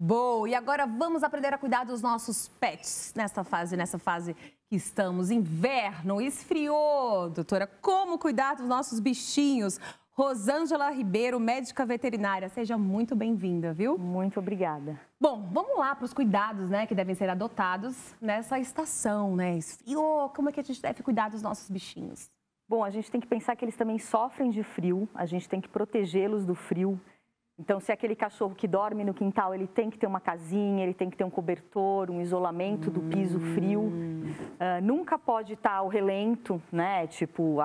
Boa! E agora vamos aprender a cuidar dos nossos pets nessa fase, nessa fase que estamos. Inverno, esfriou, doutora. Como cuidar dos nossos bichinhos? Rosângela Ribeiro, médica veterinária, seja muito bem-vinda, viu? Muito obrigada. Bom, vamos lá para os cuidados, né, que devem ser adotados nessa estação, né? Esfriou, como é que a gente deve cuidar dos nossos bichinhos? Bom, a gente tem que pensar que eles também sofrem de frio, a gente tem que protegê-los do frio. Então, se é aquele cachorro que dorme no quintal, ele tem que ter uma casinha, ele tem que ter um cobertor, um isolamento do piso frio. Uh, nunca pode estar o relento, né? Tipo,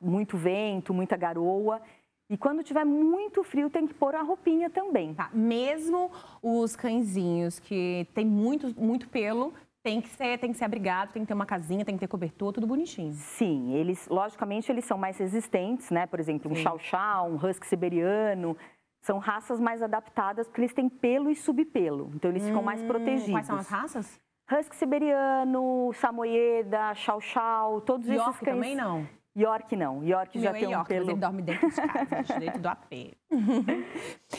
muito vento, muita garoa. E quando tiver muito frio, tem que pôr a roupinha também. Tá. Mesmo os cãezinhos que tem muito, muito pelo, tem que ser, tem que ser abrigado, tem que ter uma casinha, tem que ter cobertor, tudo bonitinho. Sim, eles, logicamente, eles são mais resistentes, né? Por exemplo, um chau-chau, um husky siberiano, são raças mais adaptadas porque eles têm pelo e subpelo, então eles hum, ficam mais hum, protegidos. Quais são as raças? Husky siberiano, samoyeda, chau chau, todos York esses cães. também não? York não, York Meu já é tem um York, pelo. Mas ele dorme dentro de casa, do AP.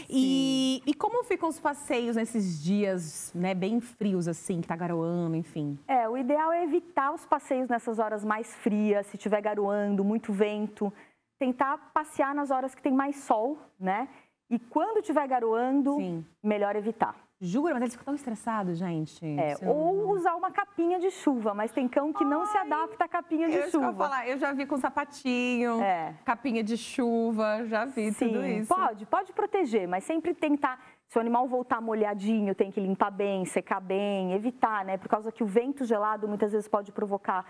e, e como ficam os passeios nesses dias, né, bem frios assim, que tá garoando, enfim? É, o ideal é evitar os passeios nessas horas mais frias, se tiver garoando, muito vento, tentar passear nas horas que tem mais sol, né? E quando estiver garoando, Sim. melhor evitar. Jura? Mas eles ficam tão estressados, gente. É, é ou usar uma capinha de chuva, mas tem cão que Ai, não se adapta à capinha de é eu chuva. Eu falar, eu já vi com sapatinho, é. capinha de chuva, já vi Sim, tudo isso. Pode, pode proteger, mas sempre tentar. Se o animal voltar molhadinho, tem que limpar bem, secar bem, evitar, né? Por causa que o vento gelado muitas vezes pode provocar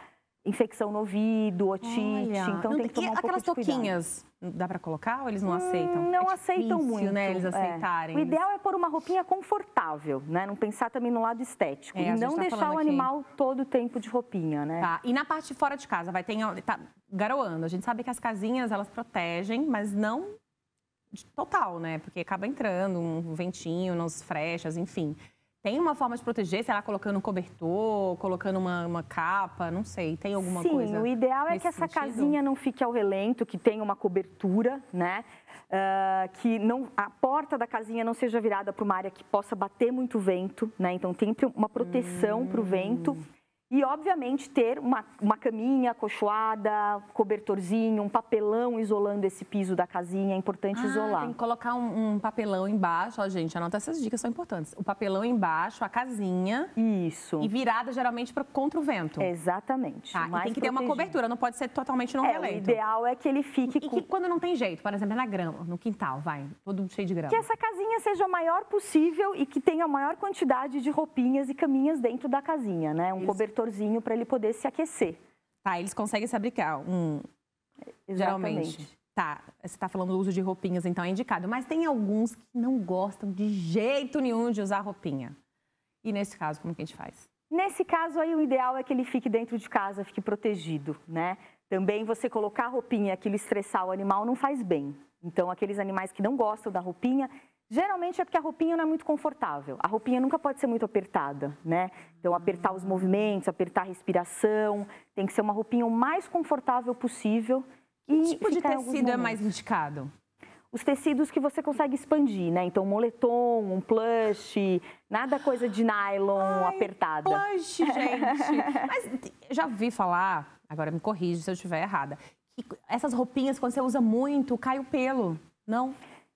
infecção no ouvido, otite, Olha, então tem que tomar e um aquelas de toquinhas, dá para colocar ou eles não hum, aceitam? Não é aceitam difícil, né, muito, né, eles é. aceitarem. É. O ideal é pôr uma roupinha confortável, né, não pensar também no lado estético é, e não tá deixar o animal aqui. todo o tempo de roupinha, né? Tá. E na parte de fora de casa, vai ter tá garoando. A gente sabe que as casinhas elas protegem, mas não total, né? Porque acaba entrando um ventinho nas frechas, enfim. Tem uma forma de proteger, sei lá, colocando um cobertor, colocando uma, uma capa, não sei, tem alguma Sim, coisa? Sim, o ideal é que essa sentido? casinha não fique ao relento, que tenha uma cobertura, né? Uh, que não, a porta da casinha não seja virada para uma área que possa bater muito vento, né? Então, tem uma proteção hum. para o vento. E, obviamente, ter uma, uma caminha acolchoada, cobertorzinho, um papelão isolando esse piso da casinha. É importante ah, isolar. Tem que colocar um, um, papelão embaixo. Ó, gente, anota essas dicas, são importantes. O papelão embaixo, a casinha. Isso. E virada, geralmente, pra, contra o vento. Exatamente. Tá, tem que ter uma cobertura, não pode ser totalmente não é, O ideal é que ele fique... E com... que quando não tem jeito, por exemplo, é na grama, no quintal, vai, todo cheio de grama. Que essa casinha seja o maior possível e que tenha a maior quantidade de roupinhas e caminhas dentro da casinha, né? Um Isso. cobertor cobertorzinho para ele poder se aquecer. Tá, eles conseguem se abrigar, é um... geralmente. Tá, você está falando do uso de roupinhas, então é indicado. Mas tem alguns que não gostam de jeito nenhum de usar roupinha. E nesse caso, como que a gente faz? Nesse caso aí, o ideal é que ele fique dentro de casa, fique protegido, né? Também você colocar roupinha, aquilo estressar o animal não faz bem. Então, aqueles animais que não gostam da roupinha, Geralmente é porque a roupinha não é muito confortável. A roupinha nunca pode ser muito apertada, né? Então, apertar os movimentos, apertar a respiração, tem que ser uma roupinha o mais confortável possível. Que tipo de tecido é mais indicado? Os tecidos que você consegue expandir, né? Então, um moletom, um plush, nada coisa de nylon Ai, apertada. Plush, gente! Mas já vi falar, agora me corrija se eu estiver errada, que essas roupinhas, quando você usa muito, cai o pelo, não? Não.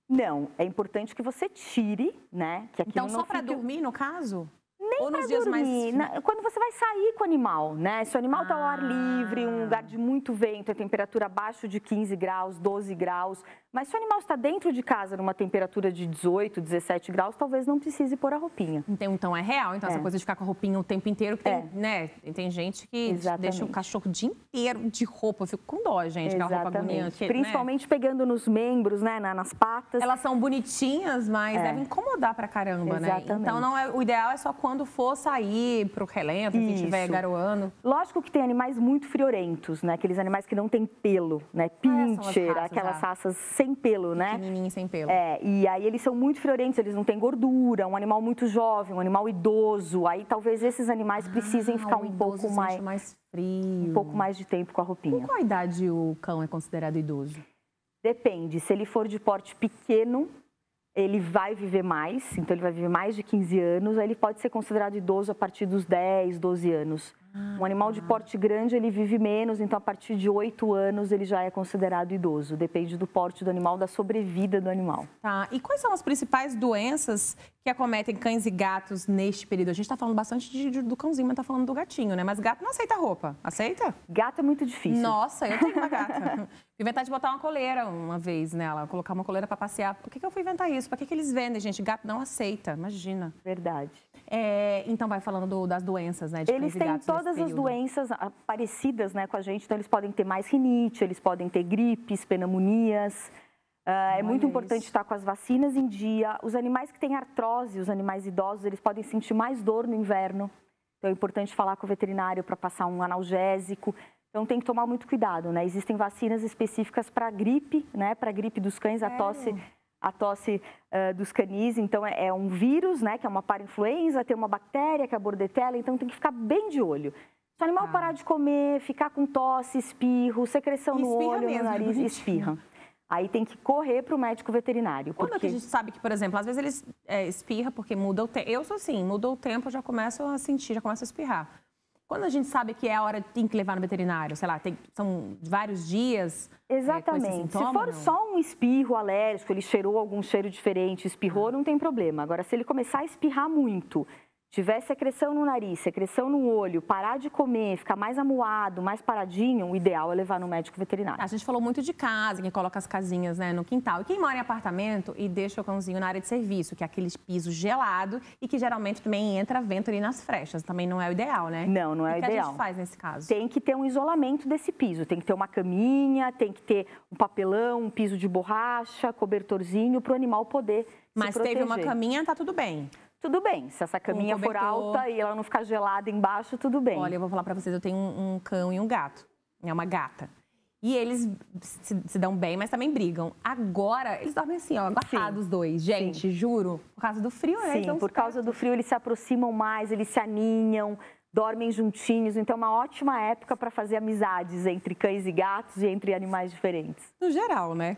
Não, é importante que você tire, né? Que então, só para fique... dormir, no caso? nem Ou nos dias dormir. Mais... Na, né? quando você vai sair com o animal, né? Se o animal está ah. ao ar livre, um ah. lugar de muito vento, a temperatura abaixo de 15 graus, 12 graus. Mas se o animal está dentro de casa numa temperatura de 18, 17 graus, talvez não precise pôr a roupinha. Então, então é real, então, é. essa coisa de ficar com a roupinha o tempo inteiro, que tem, é. né? Tem gente que Exatamente. deixa o cachorro o dia inteiro de roupa. Eu fico com dó, gente, Exatamente. com a roupa bonita, né? Principalmente né? pegando nos membros, né? nas patas. Elas são bonitinhas, mas é. devem incomodar pra caramba, né? Exatamente. né? Então não é, o ideal é só quando for sair para o relento, se assim, estiver garoando. Lógico que tem animais muito friorentos, né? Aqueles animais que não têm pelo, né? Ah, Pincher, raças, aquelas já. Ah. raças sem pelo, né? Pequenininho sem pelo. É, e aí eles são muito friorentos, eles não têm gordura, um animal muito jovem, um animal idoso. Aí talvez esses animais ah, precisem ah, ficar um pouco mais, mais frio. Um pouco mais de tempo com a roupinha. Com qual idade o cão é considerado idoso? Depende. Se ele for de porte pequeno, ele vai viver mais, então ele vai viver mais de 15 anos, aí ele pode ser considerado idoso a partir dos 10, 12 anos. Um animal de ah, tá. porte grande, ele vive menos, então a partir de 8 anos ele já é considerado idoso. Depende do porte do animal, da sobrevida do animal. Tá. E quais são as principais doenças que acometem cães e gatos neste período? A gente está falando bastante de, de, do cãozinho, mas está falando do gatinho, né? Mas gato não aceita roupa, aceita? Gato é muito difícil Nossa, eu tenho uma gata. inventar de botar uma coleira uma vez nela, colocar uma coleira para passear. Por que, que eu fui inventar isso? Para que, que eles vendem, gente? Gato não aceita, imagina. Verdade. É, então vai falando do, das doenças, né? eles têm todas as doenças parecidas né, com a gente, então eles podem ter mais rinite, eles podem ter gripes, pneumonias. Ah, é muito importante isso. estar com as vacinas em dia. Os animais que têm artrose, os animais idosos, eles podem sentir mais dor no inverno. Então é importante falar com o veterinário para passar um analgésico. Então tem que tomar muito cuidado, né? Existem vacinas específicas para gripe, né? Para gripe dos cães, a tosse, a tosse uh, dos canis. Então é, é, um vírus, né? Que é uma parainfluenza, tem uma bactéria que é a bordetela. Então tem que ficar bem de olho. Se o animal ah. parar de comer, ficar com tosse, espirro, secreção no olho, mesmo, no nariz, gente. espirra. Aí tem que correr para o médico veterinário. Porque... Quando é que a gente sabe que, por exemplo, às vezes eles é, espirra porque muda o tempo. Eu sou assim, mudou o tempo, eu já começo a sentir, já começo a espirrar. Quando a gente sabe que é a hora de tem que levar no veterinário, sei lá, tem, são vários dias. É, Exatamente. É, sintoma, Se for não? só um espirro alérgico, ele cheirou algum cheiro diferente, espirrou, ah. não tem problema. Agora, se ele começar a espirrar muito, tiver secreção no nariz, secreção no olho, parar de comer, ficar mais amuado, mais paradinho, o ideal é levar no médico veterinário. A gente falou muito de casa, quem coloca as casinhas né, no quintal. E quem mora em apartamento e deixa o cãozinho na área de serviço, que é aquele piso gelado e que geralmente também entra vento ali nas frechas, Também não é o ideal, né? Não, não é o, ideal. O que a gente faz nesse caso? Tem que ter um isolamento desse piso. Tem que ter uma caminha, tem que ter um papelão, um piso de borracha, cobertorzinho, para o animal poder Mas se proteger. Mas teve uma caminha, tá tudo bem tudo bem. Se essa caminha um for alta e ela não ficar gelada embaixo, tudo bem. Olha, eu vou falar para vocês, eu tenho um, um, cão e um gato, é uma gata. E eles se, se, dão bem, mas também brigam. Agora, eles dormem assim, ó, agarrados os dois. Gente, Sim. juro, por causa do frio, né? Sim, por causa do frio, eles se aproximam mais, eles se aninham dormem juntinhos, então é uma ótima época para fazer amizades entre cães e gatos e entre animais diferentes. No geral, né?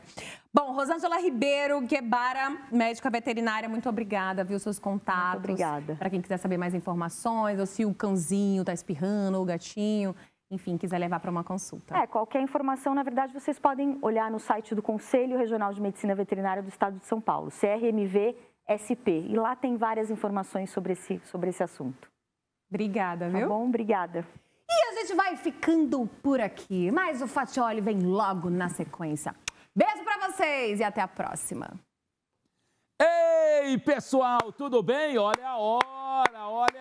Bom, Rosângela Ribeiro Guebara, médica veterinária, muito obrigada, viu, seus contatos. Muito obrigada. Para quem quiser saber mais informações, ou se o cãozinho está espirrando, ou o gatinho, enfim, quiser levar para uma consulta. É, qualquer informação, na verdade, vocês podem olhar no site do Conselho Regional de Medicina Veterinária do Estado de São Paulo, CRMV SP, e lá tem várias informações sobre esse, sobre esse assunto. Obrigada, tá viu? Tá bom, obrigada. E a gente vai ficando por aqui, mas o Fatioli vem logo na sequência. Beijo para vocês e até a próxima. Ei, pessoal, tudo bem? Olha a hora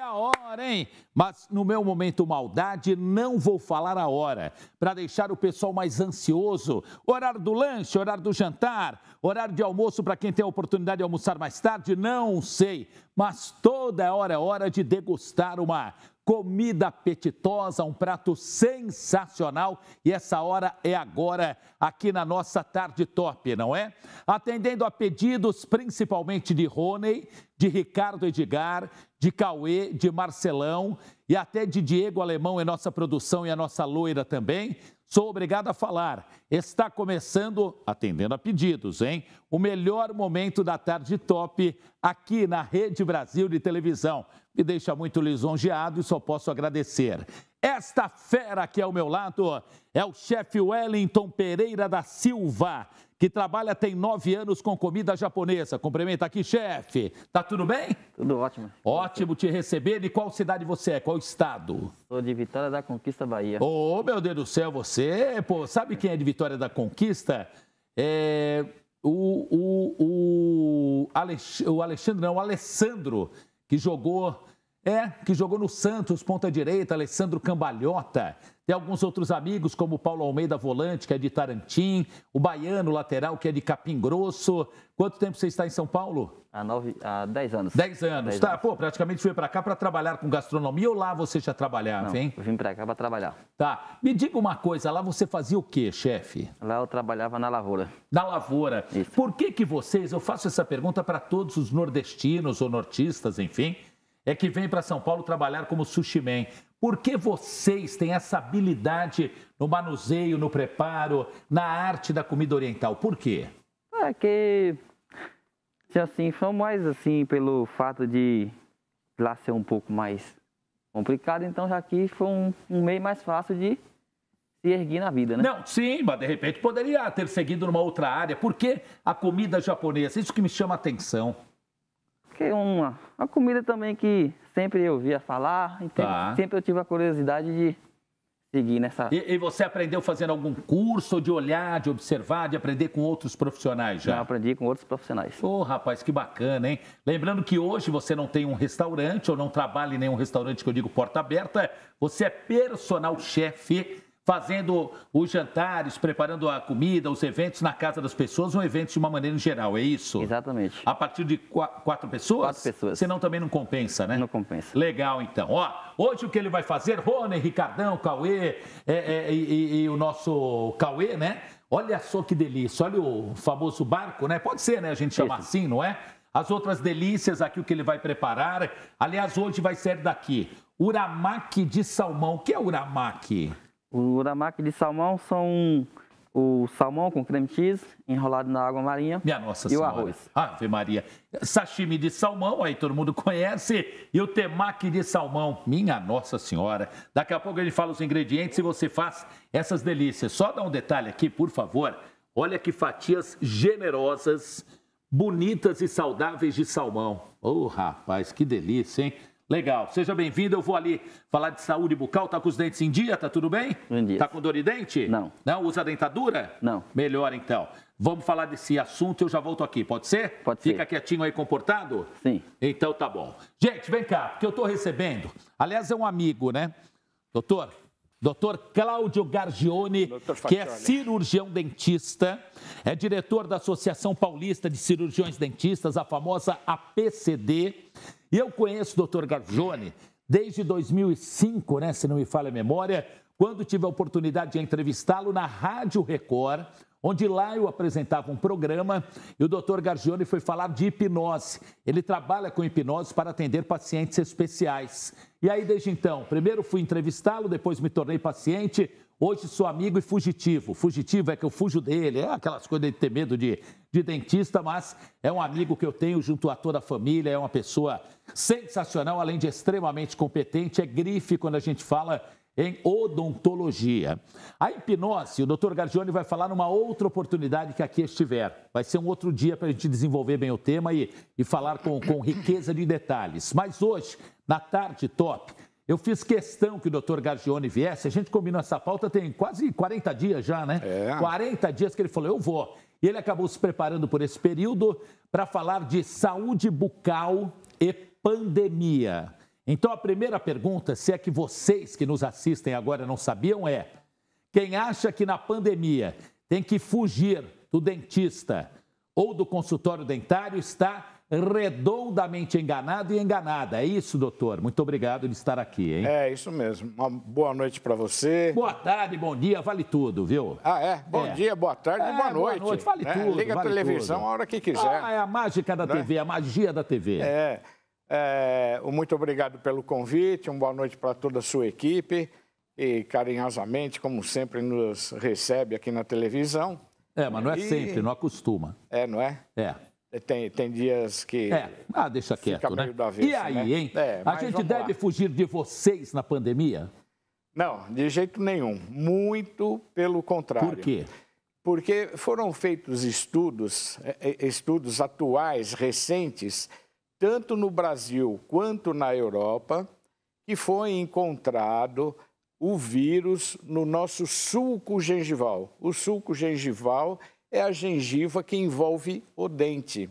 a hora, hein? Mas no meu momento maldade, não vou falar a hora, para deixar o pessoal mais ansioso. Horário do lanche, horário do jantar, horário de almoço para quem tem a oportunidade de almoçar mais tarde, não sei. Mas toda hora é hora de degustar uma comida apetitosa, um prato sensacional e essa hora é agora aqui na nossa tarde top, não é? Atendendo a pedidos principalmente de Rony, de Ricardo Edgar, de Cauê, de Marcelão e até de Diego Alemão é nossa produção e a nossa loira também. Sou obrigado a falar. Está começando, atendendo a pedidos, hein? O melhor momento da tarde top aqui na Rede Brasil de televisão. Me deixa muito lisonjeado e só posso agradecer. Esta fera aqui é ao meu lado é o chefe Wellington Pereira da Silva que trabalha tem nove anos com comida japonesa. Cumprimenta aqui, chefe. Tá tudo bem? Tudo ótimo. Ótimo te receber. De qual cidade você é? Qual estado? Sou de Vitória da Conquista, Bahia. Ô, oh, meu Deus do céu, você... Pô, sabe quem é de Vitória da Conquista? É... O, o, o, Alex... o Alexandre, não, o Alessandro, que jogou é, que jogou no Santos, ponta direita, Alessandro Cambalhota. Tem alguns outros amigos, como o Paulo Almeida Volante, que é de Tarantim, o Baiano Lateral, que é de Capim Grosso. Quanto tempo você está em São Paulo? Há, nove, há dez anos. Dez anos, dez tá. Anos. Pô, praticamente veio para cá para trabalhar com gastronomia ou lá você já trabalhava, Não, hein? vim para cá para trabalhar. Tá. Me diga uma coisa, lá você fazia o quê, chefe? Lá eu trabalhava na lavoura. Na lavoura. Isso. Por que que vocês, eu faço essa pergunta para todos os nordestinos ou nortistas, enfim é que vem para São Paulo trabalhar como sushi man. Por que vocês têm essa habilidade no manuseio, no preparo, na arte da comida oriental? Por quê? É que, assim, são mais assim pelo fato de lá ser um pouco mais complicado, então já aqui foi um, um meio mais fácil de se erguer na vida, né? Não, sim, mas de repente poderia ter seguido numa outra área. Por que a comida japonesa? Isso que me chama a atenção que é uma, uma comida também que sempre eu via falar, então tá. sempre eu tive a curiosidade de seguir nessa. E, e, você aprendeu fazendo algum curso de olhar, de observar, de aprender com outros profissionais já? Já aprendi com outros profissionais. Ô, oh, rapaz, que bacana, hein? Lembrando que hoje você não tem um restaurante ou não trabalha em nenhum restaurante que eu digo porta aberta, você é personal chefe fazendo os jantares, preparando a comida, os eventos na casa das pessoas, um evento de uma maneira geral, é isso? Exatamente. A partir de quatro, quatro pessoas? Quatro pessoas. Senão também não compensa, né? Não compensa. Legal, então. Ó, hoje o que ele vai fazer, Rony, Ricardão, Cauê é, é, e, e o nosso Cauê, né? Olha só que delícia, olha o famoso barco, né? Pode ser, né? A gente chama assim, não é? As outras delícias aqui, o que ele vai preparar. Aliás, hoje vai ser daqui. Uramaki de salmão. O que é uramaki? O uramaki de salmão são o salmão com creme cheese enrolado na água marinha Minha nossa e senhora. o arroz. Ave Maria. Sashimi de salmão, aí todo mundo conhece, e o temaki de salmão. Minha nossa senhora. Daqui a pouco a gente fala os ingredientes e você faz essas delícias. Só dá um detalhe aqui, por favor. Olha que fatias generosas, bonitas e saudáveis de salmão. Ô, oh, rapaz, que delícia, hein? Legal. Seja bem-vindo. Eu vou ali falar de saúde bucal. Tá com os dentes em dia? Tá tudo bem? Em dia. Tá com dor de dente? Não. Não usa dentadura? Não. Melhor então. Vamos falar desse assunto, eu já volto aqui, pode ser? Pode Fica ser. Fica quietinho aí, comportado? Sim. Então tá bom. Gente, vem cá, porque eu tô recebendo. Aliás, é um amigo, né? Doutor, Dr. Cláudio Gargione, que é cirurgião dentista, é diretor da Associação Paulista de Cirurgiões Dentistas, a famosa APCD. E eu conheço o Dr. Gargione desde 2005, né, se não me falha a memória, quando tive a oportunidade de entrevistá-lo na Rádio Record, onde lá eu apresentava um programa e o Dr. Gargione foi falar de hipnose. Ele trabalha com hipnose para atender pacientes especiais. E aí, desde então, primeiro fui entrevistá-lo, depois me tornei paciente. Hoje sou amigo e fugitivo. Fugitivo é que eu fujo dele, é aquelas coisas de ter medo de, de dentista, mas é um amigo que eu tenho junto a toda a família, é uma pessoa sensacional, além de extremamente competente, é grife quando a gente fala em odontologia. A hipnose, o Dr. Gargione vai falar numa outra oportunidade que aqui estiver. Vai ser um outro dia para a gente desenvolver bem o tema e, e falar com, com riqueza de detalhes. Mas hoje, na tarde top, eu fiz questão que o doutor Gargione viesse. A gente combinou essa pauta tem quase 40 dias já, né? É. 40 dias que ele falou, eu vou. E ele acabou se preparando por esse período para falar de saúde bucal e pandemia. Então, a primeira pergunta, se é que vocês que nos assistem agora não sabiam, é: quem acha que na pandemia tem que fugir do dentista ou do consultório dentário está redondamente enganado e enganada. É isso, doutor? Muito obrigado de estar aqui, hein? É, isso mesmo. Uma boa noite para você. Boa tarde, bom dia, vale tudo, viu? Ah, é? Bom é. dia, boa tarde é, boa noite. Boa noite, vale é, tudo. Liga vale a televisão tudo. a hora que quiser. Ah, é a mágica da né? TV, é a magia da TV. É. É, muito obrigado pelo convite, uma boa noite para toda a sua equipe e carinhosamente, como sempre, nos recebe aqui na televisão. É, mas não é e... sempre, não acostuma. É, não é? É. Tem, tem dias que. É, ah, deixa quieto. né? Avesso, e aí, né? hein? É, a gente deve lá. fugir de vocês na pandemia? Não, de jeito nenhum. Muito pelo contrário. Por quê? Porque foram feitos estudos, é, é, estudos atuais, recentes, tanto no Brasil quanto na Europa, que foi encontrado o vírus no nosso sulco gengival. O sulco gengival é a gengiva que envolve o dente.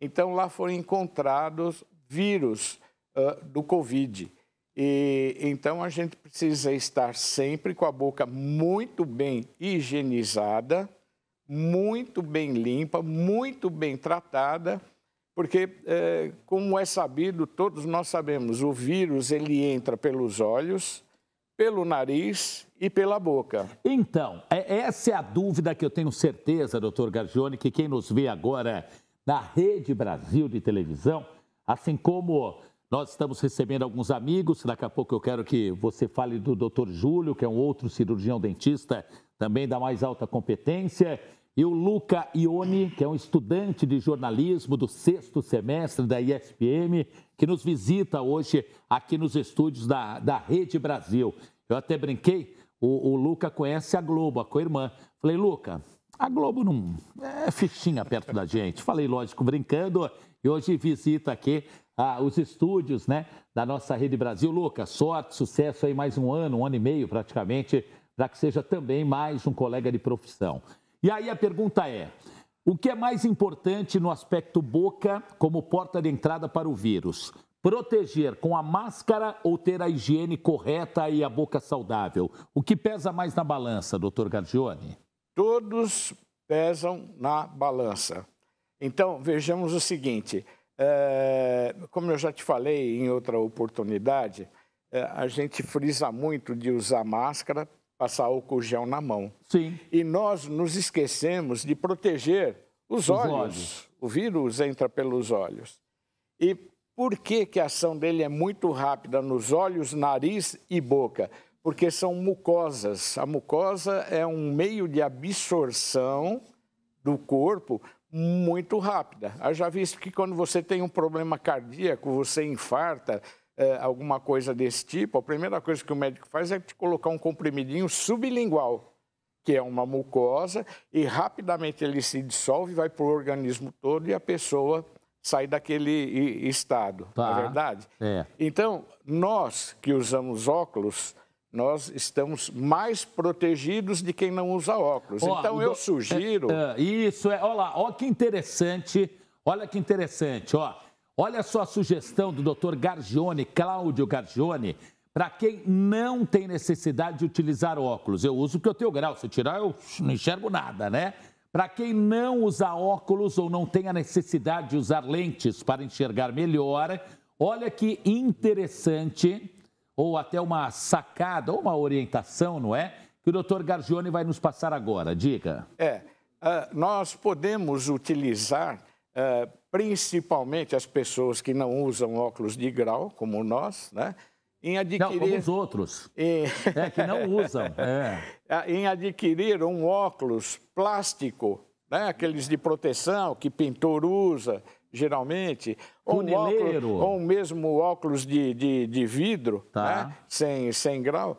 Então, lá foram encontrados vírus uh, do Covid. E, então, a gente precisa estar sempre com a boca muito bem higienizada, muito bem limpa, muito bem tratada porque, é, como é sabido, todos nós sabemos, o vírus ele entra pelos olhos, pelo nariz e pela boca. Então, é, essa é a dúvida que eu tenho certeza, doutor Gargione, que quem nos vê agora na Rede Brasil de televisão, assim como nós estamos recebendo alguns amigos, daqui a pouco eu quero que você fale do doutor Júlio, que é um outro cirurgião dentista, também da mais alta competência, e o Luca Ione, que é um estudante de jornalismo do sexto semestre da ISPM, que nos visita hoje aqui nos estúdios da, da Rede Brasil. Eu até brinquei, o, o Luca conhece a Globo, a co-irmã. Falei, Luca, a Globo não é fichinha perto da gente. Falei, lógico, brincando. E hoje visita aqui ah, os estúdios né, da nossa Rede Brasil. Luca, sorte, sucesso aí mais um ano, um ano e meio praticamente, para que seja também mais um colega de profissão. E aí a pergunta é: o que é mais importante no aspecto boca como porta de entrada para o vírus? Proteger com a máscara ou ter a higiene correta e a boca saudável? O que pesa mais na balança, doutor Gargione? Todos pesam na balança. Então, vejamos o seguinte: é, como eu já te falei em outra oportunidade, é, a gente frisa muito de usar máscara passar o gel na mão. Sim. E nós nos esquecemos de proteger os, os olhos. olhos. O vírus entra pelos olhos. E por que, que a ação dele é muito rápida nos olhos, nariz e boca? Porque são mucosas. A mucosa é um meio de absorção do corpo muito rápida. Eu já visto que quando você tem um problema cardíaco, você infarta, é, alguma coisa desse tipo, a primeira coisa que o médico faz é te colocar um comprimidinho sublingual, que é uma mucosa, e rapidamente ele se dissolve, vai para o organismo todo e a pessoa sai daquele estado, tá. não é tá. verdade? É. Então, nós que usamos óculos, nós estamos mais protegidos de quem não usa óculos. Ó, então, eu é, sugiro... É, isso, é, olha lá, olha que interessante, olha que interessante, olha... Olha só a sugestão do Dr. Gargione, Cláudio Gargione, para quem não tem necessidade de utilizar óculos. Eu uso porque eu tenho grau, se eu tirar eu não enxergo nada, né? Para quem não usa óculos ou não tem a necessidade de usar lentes para enxergar melhor, olha que interessante, ou até uma sacada, ou uma orientação, não é? Que o Dr. Gargione vai nos passar agora. Diga. É, uh, nós podemos utilizar. Uh, principalmente as pessoas que não usam óculos de grau, como nós, né? Em adquirir... Não, como os outros, é, que não usam. É. em adquirir um óculos plástico, né? aqueles de proteção que pintor usa, geralmente, ou, um óculos, ou mesmo óculos de, de, de vidro, tá. né? sem, sem grau,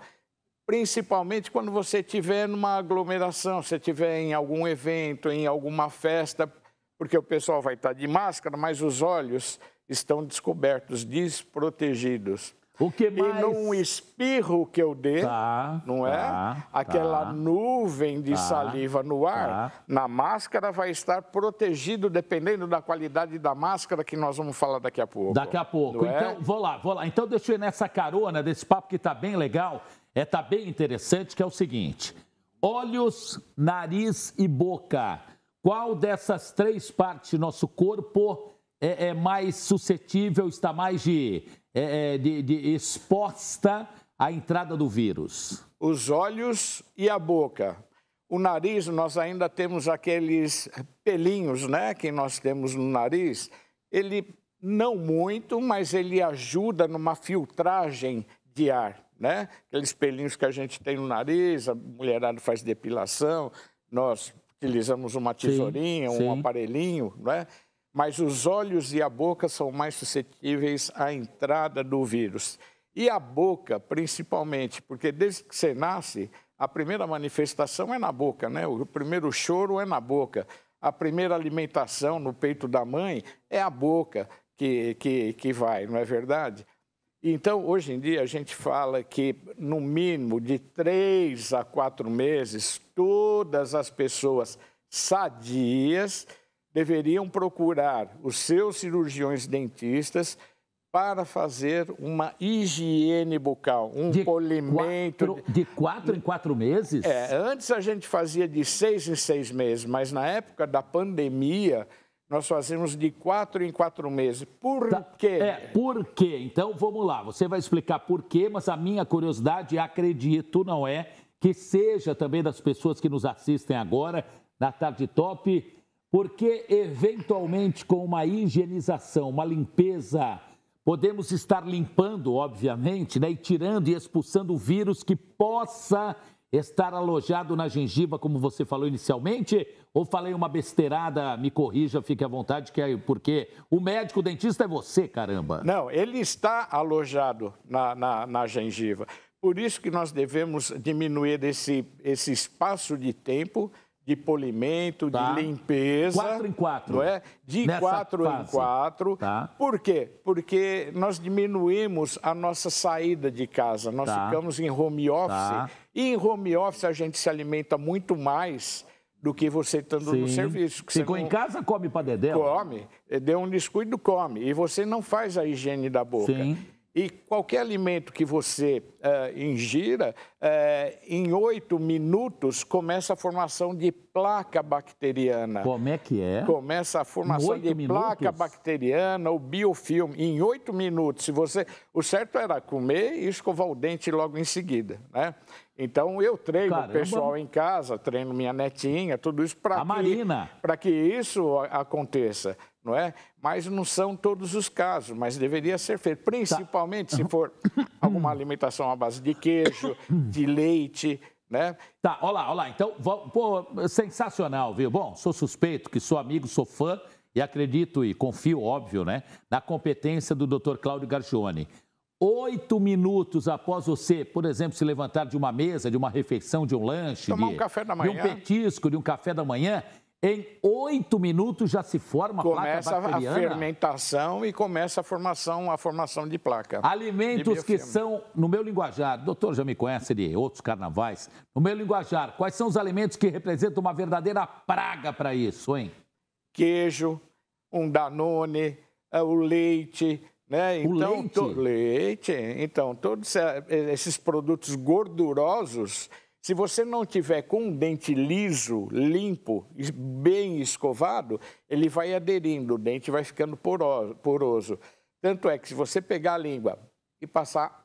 principalmente quando você estiver numa aglomeração, se estiver em algum evento, em alguma festa, porque o pessoal vai estar de máscara, mas os olhos estão descobertos, desprotegidos. O que mais? E num espirro que eu dê, tá, não é? Tá, Aquela tá, nuvem de tá, saliva no tá. ar, na máscara vai estar protegido, dependendo da qualidade da máscara, que nós vamos falar daqui a pouco. Daqui a pouco. É? Então, é? vou lá, vou lá. Então, deixa eu ir nessa carona desse papo que está bem legal, está é, tá bem interessante, que é o seguinte: olhos, nariz e boca qual dessas três partes do nosso corpo é, é mais suscetível, está mais de, é, é, de, de exposta à entrada do vírus? Os olhos e a boca. O nariz, nós ainda temos aqueles pelinhos, né, que nós temos no nariz. Ele não muito, mas ele ajuda numa filtragem de ar, né? Aqueles pelinhos que a gente tem no nariz, a mulherada faz depilação, nós utilizamos uma tesourinha, sim, sim. um aparelhinho, é? mas os olhos e a boca são mais suscetíveis à entrada do vírus. E a boca, principalmente, porque desde que você nasce, a primeira manifestação é na boca, né? O primeiro choro é na boca. A primeira alimentação no peito da mãe é a boca que, que, que vai, não é verdade? Então, hoje em dia, a gente fala que, no mínimo de três a quatro meses, todas as pessoas sadias deveriam procurar os seus cirurgiões dentistas para fazer uma higiene bucal, um de polimento. Quatro, de quatro em quatro meses? É, antes a gente fazia de seis em seis meses, mas na época da pandemia nós fazemos de quatro em quatro meses. Por tá. quê? É, por quê? Então, vamos lá. Você vai explicar por quê, mas a minha curiosidade, acredito, não é que seja também das pessoas que nos assistem agora na Tarde Top, porque eventualmente com uma higienização, uma limpeza, podemos estar limpando, obviamente, né, e tirando e expulsando o vírus que possa estar alojado na gengiva, como você falou inicialmente? Ou falei uma besteirada? Me corrija, fique à vontade, que é porque o médico o dentista é você, caramba. Não, ele está alojado na, na, na gengiva. Por isso que nós devemos diminuir esse, esse espaço de tempo de polimento, tá. de limpeza. Quatro em quatro. Não é? De Nessa quatro fase. em quatro. Tá. Por quê? Porque nós diminuímos a nossa saída de casa. Nós tá. ficamos em home tá. office. E em home office a gente se alimenta muito mais do que você estando Sim. no serviço. Ficou em casa, come para dedéu? Come. Deu um descuido, come. E você não faz a higiene da boca. Sim. E qualquer alimento que você uh, ingira, uh, em oito minutos começa a formação de placa bacteriana. Como é que é? Começa a formação de minutos? placa bacteriana, o biofilme. Em oito minutos, se você, o certo era comer e escovar o dente logo em seguida, né? Então eu treino Caramba. o pessoal em casa, treino minha netinha, tudo isso para que Marina para que isso aconteça, não é? Mas não são todos os casos, mas deveria ser feito, tá. principalmente tá. se for alguma alimentação à base de queijo, de leite, né? Tá, olá, olá. Então, pô, sensacional, viu? Bom, sou suspeito que sou amigo, sou fã e acredito e confio, óbvio, né, na competência do Dr. Cláudio Garcione oito minutos após você, por exemplo, se levantar de uma mesa, de uma refeição, de um lanche, Tomar de, um café da manhã. de um petisco, de um café da manhã, em oito minutos já se forma a começa placa bacteriana. Começa a fermentação e começa a formação, a formação de placa. Alimentos de que são, no meu linguajar, doutor já me conhece de outros carnavais, no meu linguajar, quais são os alimentos que representam uma verdadeira praga para isso, hein? Queijo, um danone, eh, o leite, né? Então, o leite. To, leite. Então, todos eh, esses produtos gordurosos, se você não tiver com um dente liso, limpo, bem escovado, ele vai aderindo, o dente vai ficando poroso. poroso. Tanto é que se você pegar a língua e passar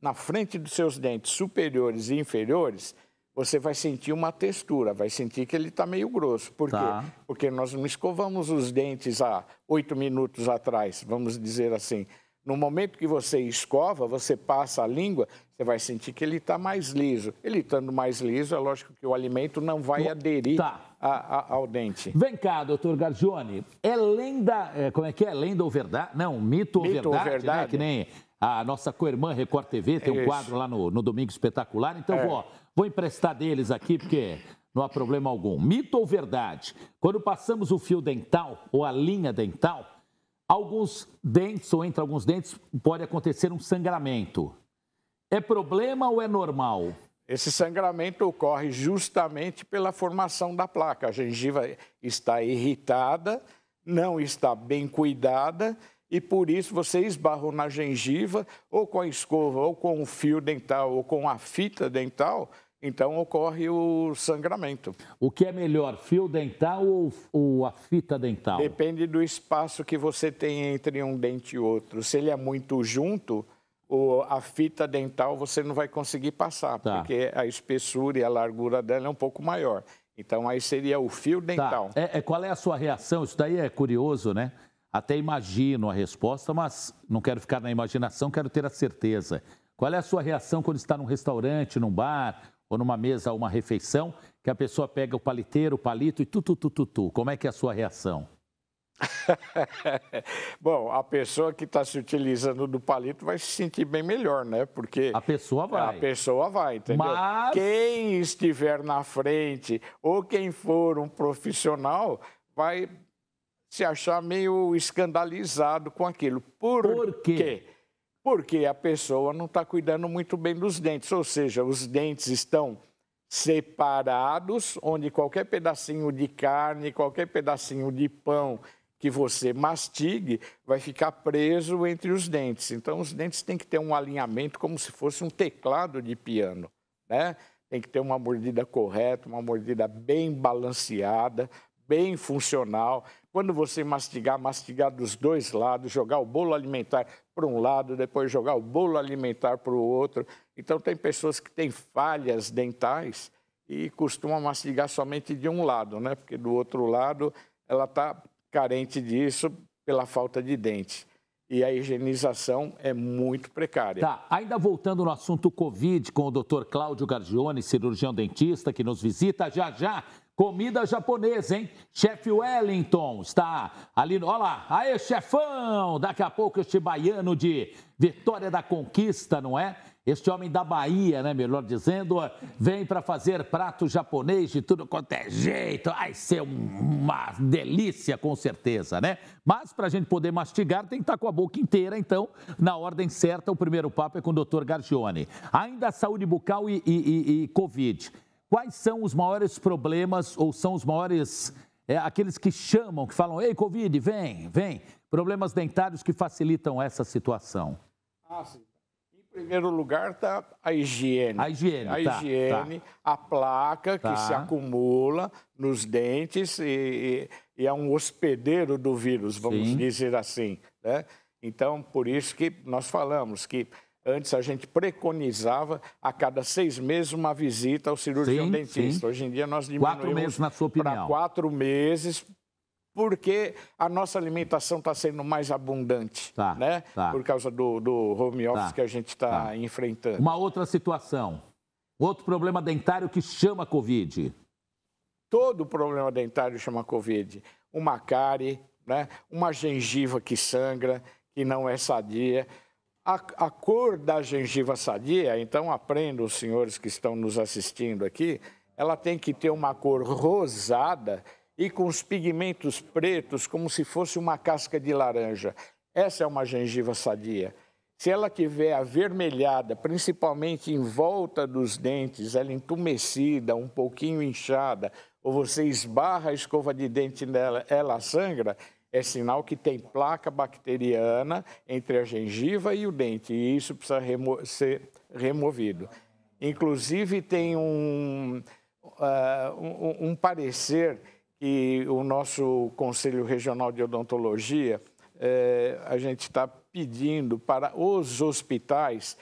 na frente dos seus dentes superiores e inferiores, você vai sentir uma textura, vai sentir que ele está meio grosso. Por tá. quê? Porque nós não escovamos os dentes há oito minutos atrás, vamos dizer assim. No momento que você escova, você passa a língua, você vai sentir que ele está mais liso. Ele estando mais liso, é lógico que o alimento não vai aderir tá. a, a, ao dente. Vem cá, doutor Gargione. É lenda, é, como é que é? Lenda ou verdade? Não, mito, mito ou verdade, ou verdade. Né? que nem a nossa co-irmã Record TV tem um é quadro lá no, no Domingo Espetacular, então é. vou, vou emprestar deles aqui, porque não há problema algum. Mito ou verdade? Quando passamos o fio dental ou a linha dental, alguns dentes ou entre alguns dentes pode acontecer um sangramento. É problema ou é normal? Esse sangramento ocorre justamente pela formação da placa. A gengiva está irritada, não está bem cuidada e por isso você esbarrou na gengiva ou com a escova, ou com o fio dental, ou com a fita dental, então ocorre o sangramento. O que é melhor, fio dental ou, ou, a fita dental? Depende do espaço que você tem entre um dente e outro. Se ele é muito junto, a fita dental você não vai conseguir passar, tá. porque a espessura e a largura dela é um pouco maior. Então aí seria o fio tá. dental. Tá. É, é, qual é a sua reação? Isso daí é curioso, né? Até imagino a resposta, mas não quero ficar na imaginação, quero ter a certeza. Qual é a sua reação quando está num restaurante, num bar ou numa mesa, uma refeição, que a pessoa pega o paliteiro, o palito e tu, tu, tu, tu, tu. Como é que é a sua reação? Bom, a pessoa que está se utilizando do palito vai se sentir bem melhor, né? Porque a pessoa vai. A pessoa vai, entendeu? Mas... Quem estiver na frente ou quem for um profissional vai se achar meio escandalizado com aquilo. Por, Por quê? quê? Porque a pessoa não está cuidando muito bem dos dentes, ou seja, os dentes estão separados, onde qualquer pedacinho de carne, qualquer pedacinho de pão que você mastigue vai ficar preso entre os dentes. Então, os dentes têm que ter um alinhamento como se fosse um teclado de piano, né? Tem que ter uma mordida correta, uma mordida bem balanceada, bem funcional. Quando você mastigar, mastigar dos dois lados, jogar o bolo alimentar para um lado, depois jogar o bolo alimentar para o outro. Então, tem pessoas que têm falhas dentais e costumam mastigar somente de um lado, né? Porque do outro lado ela está carente disso pela falta de dente. E a higienização é muito precária. Tá, ainda voltando no assunto Covid com o Dr. Cláudio Gargione, cirurgião dentista, que nos visita já já. Comida japonesa, hein? Chefe Wellington está ali. Olha lá. Aê, chefão! Daqui a pouco este baiano de Vitória da Conquista, não é? Este homem da Bahia, né? Melhor dizendo, vem para fazer prato japonês de tudo quanto é jeito. Vai ser uma delícia, com certeza, né? Mas para a gente poder mastigar, tem que estar tá com a boca inteira. Então, na ordem certa, o primeiro papo é com o doutor Gargione. Ainda saúde bucal e, e, e, e Covid quais são os maiores problemas ou são os maiores é, aqueles que chamam, que falam, ei, Covid, vem, vem. Problemas dentários que facilitam essa situação. Ah, sim. Em primeiro lugar está a higiene. A higiene, A tá, higiene, tá. a placa tá. que se acumula nos dentes e, e, e, é um hospedeiro do vírus, vamos sim. dizer assim. Né? Então, por isso que nós falamos que Antes a gente preconizava a cada seis meses uma visita ao cirurgião sim, dentista. Sim. Hoje em dia nós diminuímos quatro meses, na sua opinião, para quatro meses, porque a nossa alimentação está sendo mais abundante, tá, né? Tá. Por causa do, do home tá, office tá, que a gente está tá. enfrentando. Uma outra situação, outro problema dentário que chama COVID. Todo problema dentário chama COVID. Uma cárie, né? Uma gengiva que sangra, que não é sadia a, a cor da gengiva sadia, então aprendo os senhores que estão nos assistindo aqui, ela tem que ter uma cor rosada e com os pigmentos pretos, como se fosse uma casca de laranja. Essa é uma gengiva sadia. Se ela tiver avermelhada, principalmente em volta dos dentes, ela entumecida, um pouquinho inchada, ou você esbarra a escova de dente nela, ela sangra, é sinal que tem placa bacteriana entre a gengiva e o dente, e isso precisa remo ser removido. Inclusive, tem um, uh, um, um, parecer que o nosso Conselho Regional de Odontologia, uh, a gente está pedindo para os hospitais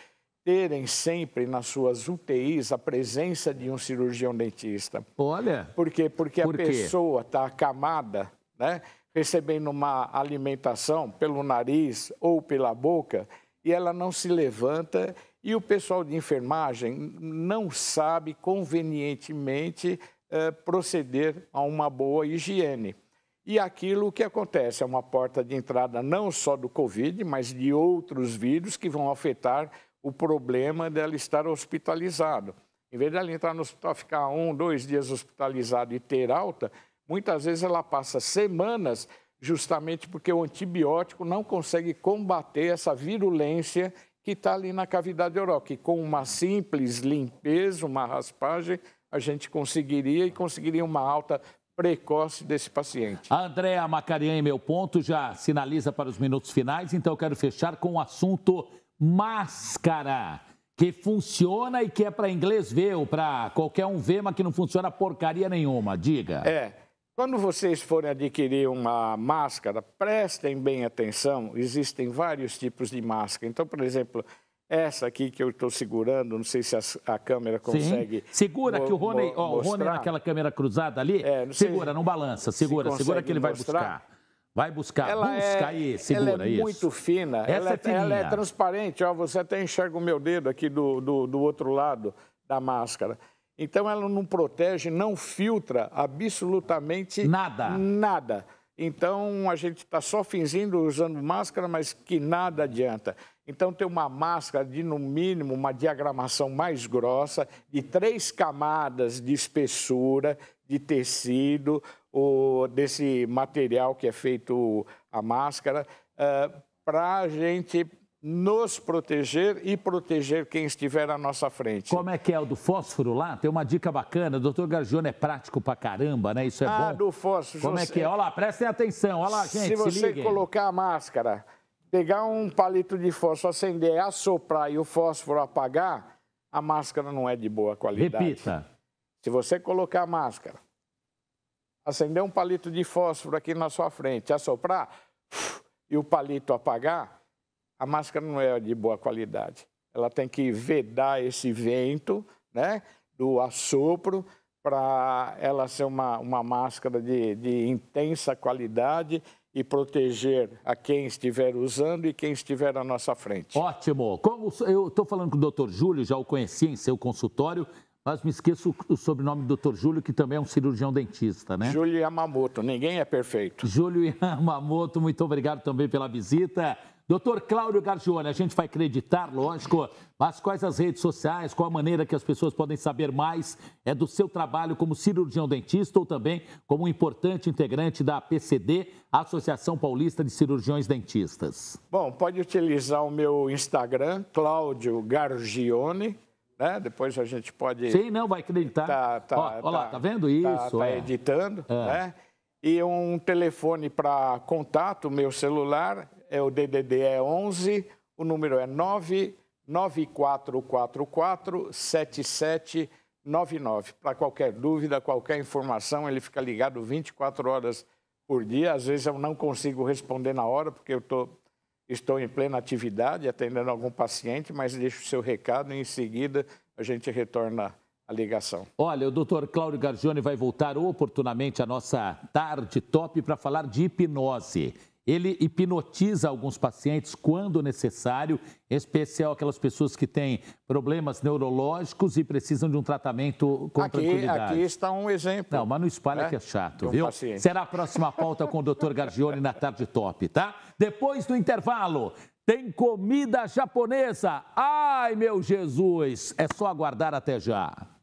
terem sempre nas suas UTIs a presença de um cirurgião dentista. Olha! Por quê? Porque Por a quê? pessoa está acamada, né? recebendo uma alimentação pelo nariz ou pela boca e ela não se levanta e o pessoal de enfermagem não sabe convenientemente eh, proceder a uma boa higiene. E aquilo que acontece é uma porta de entrada não só do Covid, mas de outros vírus que vão afetar o problema dela estar hospitalizado. Em vez dela entrar no hospital, ficar um, dois dias hospitalizado e ter alta, Muitas vezes ela passa semanas justamente porque o antibiótico não consegue combater essa virulência que está ali na cavidade oral, que com uma simples limpeza, uma raspagem, a gente conseguiria e conseguiria uma alta precoce desse paciente. A Andréa Macarian, em meu ponto, já sinaliza para os minutos finais, então eu quero fechar com o assunto máscara, que funciona e que é para inglês ver ou para qualquer um ver, mas que não funciona porcaria nenhuma. Diga. É, quando vocês forem adquirir uma máscara, prestem bem atenção, existem vários tipos de máscara. Então, por exemplo, essa aqui que eu estou segurando, não sei se a, a câmera consegue. Sim. Segura que o Rony, ó, o Rony naquela câmera cruzada ali, é, não segura, se, não balança, segura, se segura que ele mostrar. vai buscar. Vai buscar, ela busca é, aí, segura ela é isso. muito fina, é é, ela é, fininha. ela é transparente, ó, você até enxerga o meu dedo aqui do, do, do outro lado da máscara. Então ela não protege, não filtra absolutamente nada. Nada. Então a gente está só fingindo usando máscara, mas que nada adianta. Então ter uma máscara de no mínimo uma diagramação mais grossa, de três camadas de espessura, de tecido, ou desse material que é feito a máscara, uh, ah, para a gente nos proteger e proteger quem estiver à nossa frente. Como é que é o do fósforo lá? Tem uma dica bacana, o doutor Gargione é prático pra caramba, né? Isso é ah, bom. Ah, do fósforo. Como é que é? Olha lá, prestem atenção, olha lá, gente, se você se colocar a máscara, pegar um palito de fósforo, acender, assoprar e o fósforo apagar, a máscara não é de boa qualidade. Repita. Se você colocar a máscara, acender um palito de fósforo aqui na sua frente, assoprar e o palito apagar, a máscara não é de boa qualidade. Ela tem que vedar esse vento né, do assopro para ela ser uma, uma máscara de, de intensa qualidade e proteger a quem estiver usando e quem estiver à nossa frente. Ótimo. Como eu estou falando com o Dr. Júlio, já o conheci em seu consultório, mas me esqueço o sobrenome do Dr. Júlio, que também é um cirurgião dentista, né? Júlio Yamamoto, ninguém é perfeito. Júlio Yamamoto, muito obrigado também pela visita. Doutor Cláudio Gargione, a gente vai acreditar, lógico, mas quais as redes sociais, qual a maneira que as pessoas podem saber mais é do seu trabalho como cirurgião dentista ou também como um importante integrante da PCD, Associação Paulista de Cirurgiões Dentistas? Bom, pode utilizar o meu Instagram, Cláudio Gargione, né? Depois a gente pode... Sim, não, vai acreditar. Tá, tá, lá, tá, tá vendo tá, isso? Tá, é. editando, é. né? E um telefone para contato, meu celular, é o DDD é 11, o número é 994447799. 7799. Para qualquer dúvida, qualquer informação, ele fica ligado 24 horas por dia. Às vezes eu não consigo responder na hora, porque eu tô, estou em plena atividade, atendendo algum paciente, mas deixo o seu recado e em seguida a gente retorna a ligação. Olha, o doutor Cláudio Gargione vai voltar oportunamente à nossa tarde top para falar de hipnose. Ele hipnotiza alguns pacientes quando necessário, em especial aquelas pessoas que têm problemas neurológicos e precisam de um tratamento com aqui, tranquilidade. Aqui está um exemplo. Não, mas não espalha né? que é chato, um viu? Paciente. Será a próxima pauta com o Dr. Gargione na tarde top, tá? Depois do intervalo, tem comida japonesa. Ai, meu Jesus! É só aguardar até já.